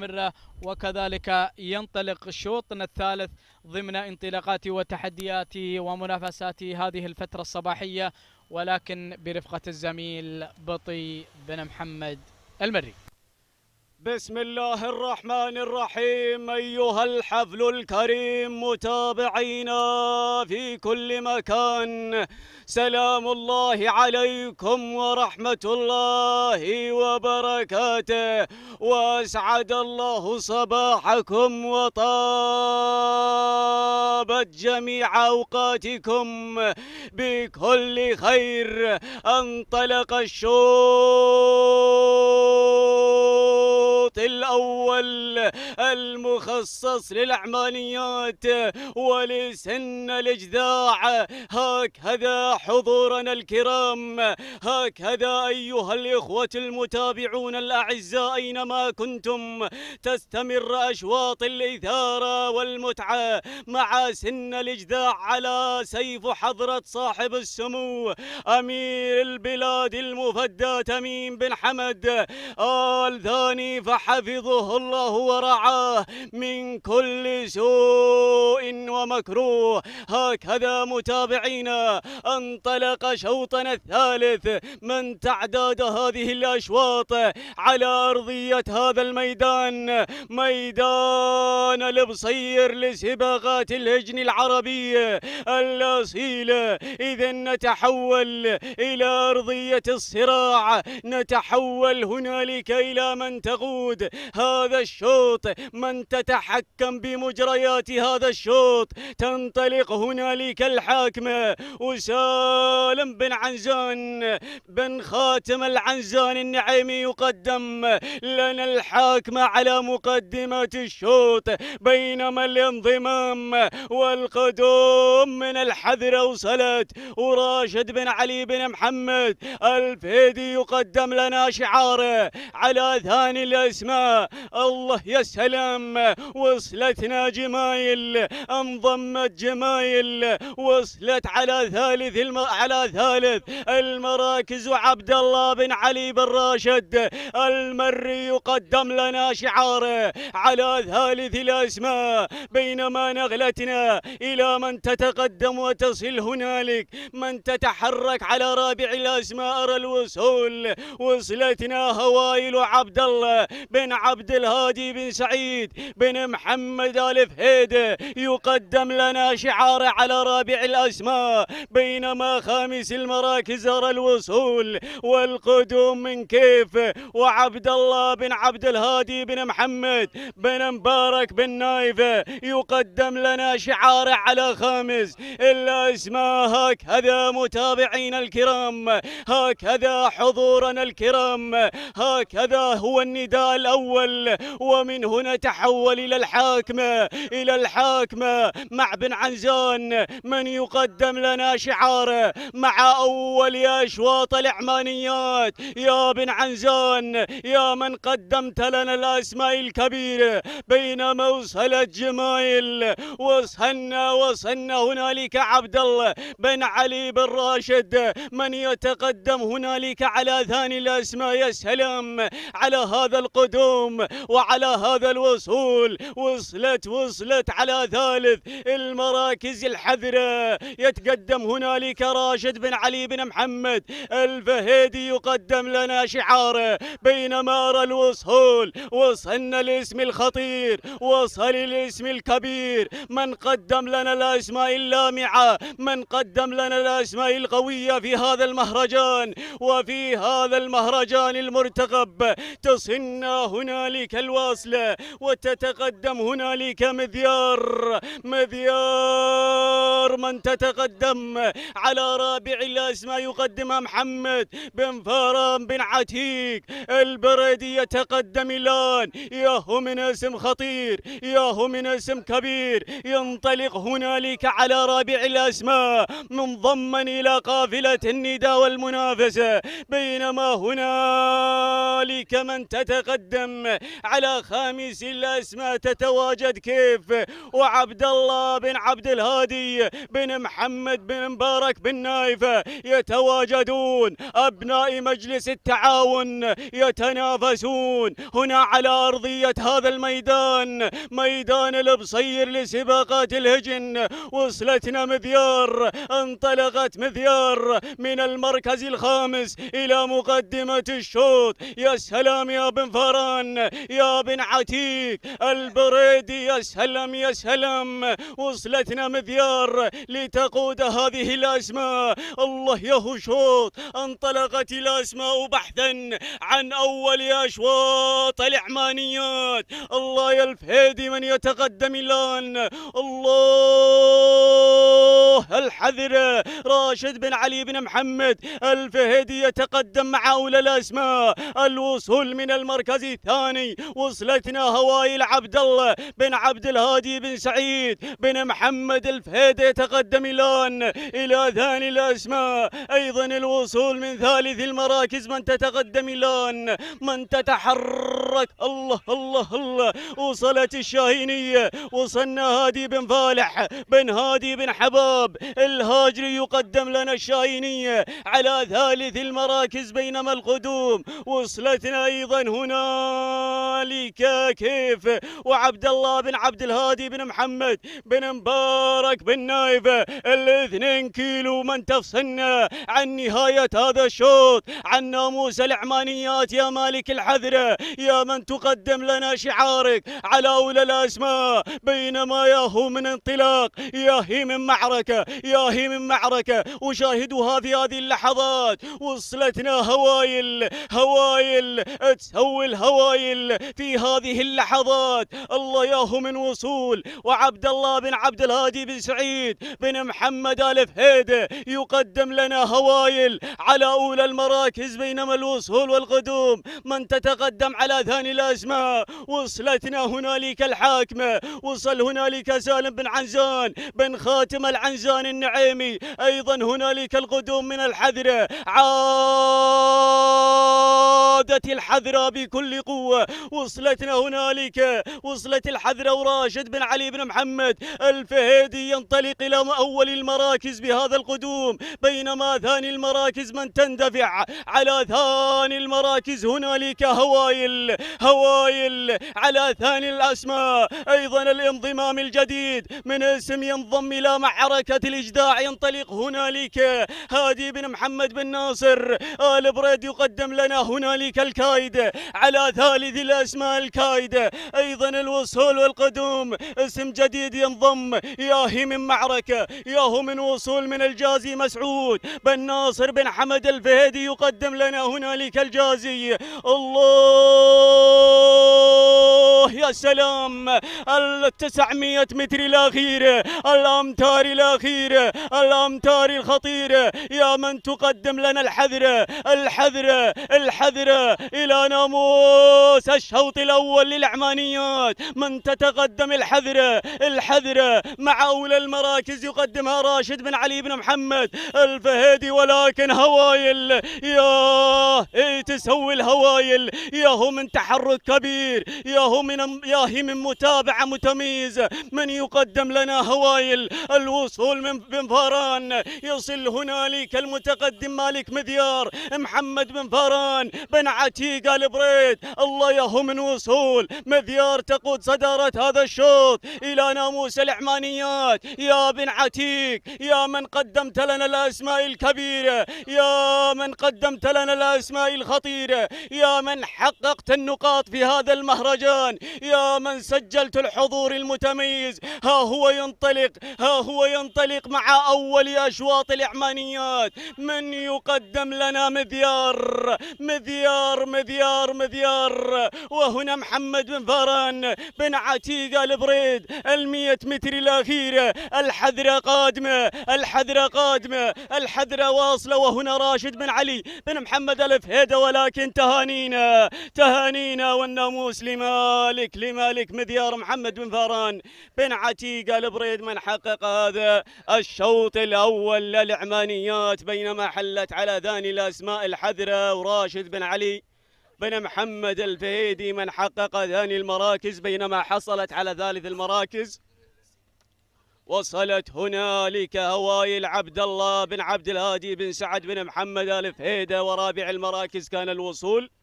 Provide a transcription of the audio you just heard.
مستمرة وكذلك ينطلق شوطنا الثالث ضمن انطلاقات وتحديات ومنافسات هذه الفترة الصباحية ولكن برفقة الزميل بطي بن محمد المري بسم الله الرحمن الرحيم أيها الحفل الكريم متابعينا في كل مكان سلام الله عليكم ورحمة الله وبركاته وأسعد الله صباحكم وطابت جميع أوقاتكم بكل خير انطلق الشوق الأول المخصص للعمانيات ولسن الإجذاع هكذا حضورنا الكرام هكذا أيها الإخوة المتابعون الأعزاء أينما كنتم تستمر أشواط الإثارة والمتعة مع سن الإجذاع على سيف حضرة صاحب السمو أمير البلاد المفدى تميم بن حمد آل ثاني فحفظه الله ورعاه من كل سوء ومكروه هكذا متابعينا انطلق شوطنا الثالث من تعداد هذه الأشواط على أرضية هذا الميدان ميدان البصير لسباقات الهجن العربية الأصيلة إذا نتحول إلى أرضية الصراع نتحول هنالك إلى من تقود هذا الشوط من تتحكم بمجريات هذا الشوط تنطلق هنالك الحاكمة وسالم بن عنزان بن خاتم العنزان النعيمي يقدم لنا الحاكمة على مقدمة الشوط بينما الانضمام والقدوم من الحذر وصلت وراشد بن علي بن محمد الفيدي يقدم لنا شعاره على ثاني الاسماء الله يسهل الأعلام وصلتنا جمايل انضمت جمايل وصلت على ثالث الم... على ثالث المراكز وعبد الله بن علي بن راشد المري يقدم لنا شعاره على ثالث الأسماء بينما نغلتنا إلى من تتقدم وتصل هنالك من تتحرك على رابع الأسماء أرى الوصول وصلتنا هوايل وعبد الله بن عبد الهادي بن سعيد سعيد بن محمد ال فهيده قدم لنا شعار على رابع الأسماء بينما خامس المراكز أرى الوصول والقدوم من كيف وعبد الله بن عبد الهادي بن محمد بن مبارك بن نايفة يقدم لنا شعار على خامس الأسماء هكذا متابعينا الكرام هكذا حضورنا الكرام هكذا هو النداء الأول ومن هنا تحول إلى الحاكمة إلى الحاكمة مع بن عنزان من يقدم لنا شعاره مع أول يا أشواط العمانيات يا بن عنزان يا من قدمت لنا الأسماء الكبيرة بينما وصلت جمايل وصلنا وصلنا هنالك عبد الله بن علي بن راشد من يتقدم هنالك على ثاني الأسماء يا سلام على هذا القدوم وعلى هذا الوصول وصلت وصلت على ثالث الثالث المراكز الحذرة يتقدم هنالك راشد بن علي بن محمد الفهيدي يقدم لنا شعاره بينما أرى الوصول وصلنا الاسم الخطير وصل الاسم الكبير من قدم لنا الأسماء اللامعة من قدم لنا الأسماء القوية في هذا المهرجان وفي هذا المهرجان المرتقب تصلنا هنالك الواصلة وتتقدم هنالك مذيار مذيار من تتقدم على رابع الأسماء يقدمها محمد بن فاران بن عتيق البريدي يتقدم الآن ياهو من اسم خطير ياهو من اسم كبير ينطلق هنالك على رابع الأسماء منضما إلى قافلة النداء والمنافسة بينما هنالك من تتقدم على خامس الأسماء تتواجد كيف وعبد الله بن عبد الهادي بن محمد بن مبارك بن نايفة يتواجدون أبناء مجلس التعاون يتنافسون هنا على أرضية هذا الميدان ميدان البصير لسباقات الهجن وصلتنا مذيار انطلقت مذيار من المركز الخامس إلى مقدمة الشوط يا سلام يا بن فران يا بن عتيق البريدي يا سلام يا سلام اليوم وصلتنا مذيار لتقود هذه الأسماء الله يا شوط انطلقت الأسماء بحثا عن أول أشواط العمانيات الله يا الفهيدي من يتقدم الآن الله الحذر راشد بن علي بن محمد الفهيدي يتقدم مع أولى الأسماء الوصول من المركز الثاني وصلتنا هوايل عبد الله بن عبد الهادي بن سعيد الوليد بن محمد الفهيدي تقدم الآن إلى ثاني الأسماء أيضا الوصول من ثالث المراكز من تتقدم الآن من تتحرك تحرك الله الله الله وصلت الشاهينية وصلنا هادي بن فالح بن هادي بن حباب الهاجري يقدم لنا الشاهينية على ثالث المراكز بينما القدوم وصلتنا أيضا هنالك كيف وعبد الله بن عبد الهادي بن محمد بن مبارك بن نايفة الاثنين كيلو من تفصلنا عن نهاية هذا الشوط عن ناموس العمانيات يا مالك الحذرة يا من تقدم لنا شعارك على أولى الأسماء بينما ياهو من انطلاق ياهي من معركة ياهي من معركة وشاهدوا هذه هذه اللحظات وصلتنا هوايل هوايل تسوي الهوايل في هذه اللحظات الله ياهو من وصول وعبد الله بن عبد الهادي بن سعيد بن محمد الف هيدة يقدم لنا هوايل على أولى المراكز بينما الوصول والقدوم من تتقدم على أذهان الأزمة وصلتنا هنالك الحاكمة وصل هنالك سالم بن عنزان بن خاتم العنزان النعيمي أيضا هنالك القدوم من الحذرة عاد وقادة الحذرة بكل قوة وصلتنا هنالك وصلت الحذرة وراشد بن علي بن محمد الفهيدي ينطلق إلى أول المراكز بهذا القدوم بينما ثاني المراكز من تندفع على ثاني المراكز هنالك هوايل هوايل على ثاني الأسماء أيضا الانضمام الجديد من اسم ينضم إلى معركة الإجداع ينطلق هنالك هادي بن محمد بن ناصر آل بريد يقدم لنا هنالك الكايدة على ثالث الأسماء الكايدة أيضا الوصول والقدوم اسم جديد ينضم ياهي من معركة ياهو من وصول من الجازي مسعود بن ناصر بن حمد الفهيدي يقدم لنا هنالك الجازي الله اوه يا سلام التسعمية 900 متر الاخير الامتار الاخير الامتار الخطيره يا من تقدم لنا الحذر الحذر الحذر الى ناموس الشوط الاول للعمانيات من تتقدم الحذر الحذر مع اولى المراكز يقدمها راشد بن علي بن محمد الفهيدي ولكن هوايل يا تسوي الهوايل يا هو من تحرك كبير يا هو من يا هي من متابعة متميزة من يقدم لنا هوايل الوصول من بن فاران يصل هنالك المتقدم مالك مذيار محمد بن فاران بن عتيق البريد الله يا هو من وصول مذيار تقود صدارة هذا الشوط إلى ناموس العمانيات يا بن عتيق يا من قدمت لنا الأسماء الكبيرة يا من قدمت لنا الأسماء الخ... خطيرة يا من حققت النقاط في هذا المهرجان يا من سجلت الحضور المتميز ها هو ينطلق ها هو ينطلق مع أول أشواط الإعمانيات من يقدم لنا مذيار مذيار مذيار مذيار وهنا محمد بن فاران بن عتيقة البريد المية متر الأخيرة الحذرة قادمة الحذرة قادمة الحذرة واصلة وهنا راشد بن علي بن محمد ألف هيدا ولكن تهانينا تهانينا والناموس لمالك لمالك مذيار محمد بن فاران بن عتيق البريد من حقق هذا الشوط الأول للعمانيات بينما حلت على ذاني الأسماء الحذرة وراشد بن علي بن محمد الفهيدي من حقق ثاني المراكز بينما حصلت على ثالث المراكز وصلت هنالك هوايل عبد الله بن عبد الهادي بن سعد بن محمد آل فهيدة ورابع المراكز كان الوصول